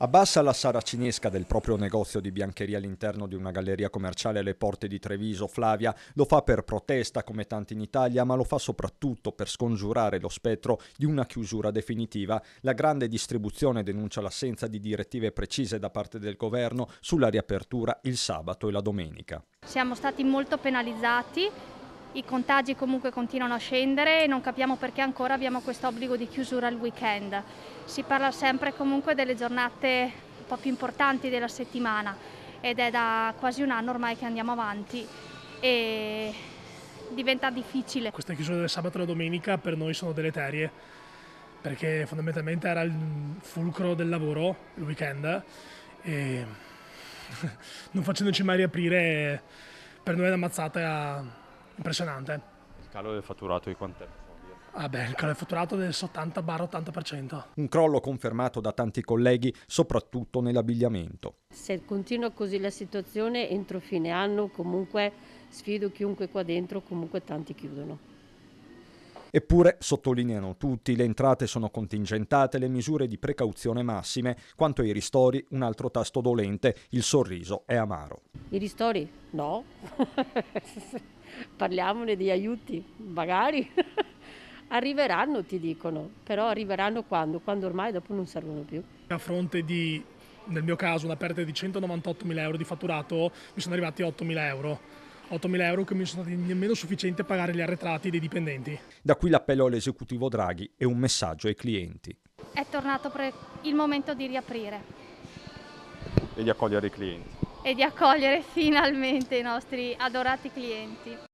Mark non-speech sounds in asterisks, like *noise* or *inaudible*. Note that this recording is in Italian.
Abbassa la saracinesca del proprio negozio di biancheria all'interno di una galleria commerciale alle porte di Treviso, Flavia, lo fa per protesta come tanti in Italia, ma lo fa soprattutto per scongiurare lo spettro di una chiusura definitiva. La grande distribuzione denuncia l'assenza di direttive precise da parte del governo sulla riapertura il sabato e la domenica. Siamo stati molto penalizzati i contagi comunque continuano a scendere e non capiamo perché ancora abbiamo questo obbligo di chiusura il weekend. Si parla sempre comunque delle giornate un po' più importanti della settimana ed è da quasi un anno ormai che andiamo avanti e diventa difficile. Queste chiusure del sabato e della domenica per noi sono deleterie perché fondamentalmente era il fulcro del lavoro il weekend e *laughs* non facendoci mai riaprire per noi è una mazzata impressionante. Il calo del fatturato di quant'è? Ah il calo del fatturato del 70-80%. Un crollo confermato da tanti colleghi, soprattutto nell'abbigliamento. Se continua così la situazione, entro fine anno comunque sfido chiunque qua dentro, comunque tanti chiudono. Eppure, sottolineano tutti, le entrate sono contingentate, le misure di precauzione massime. Quanto ai ristori, un altro tasto dolente, il sorriso è amaro. I ristori? No. *laughs* parliamone di aiuti, magari *laughs* arriveranno, ti dicono, però arriveranno quando? Quando ormai dopo non servono più. A fronte di, nel mio caso, una perdita di 198.000 euro di fatturato, mi sono arrivati 8.000 euro. 8.000 euro che mi sono stati nemmeno sufficienti a pagare gli arretrati dei dipendenti. Da qui l'appello all'esecutivo Draghi e un messaggio ai clienti. È tornato pre- il momento di riaprire. E di accogliere i clienti. E di accogliere finalmente i nostri adorati clienti.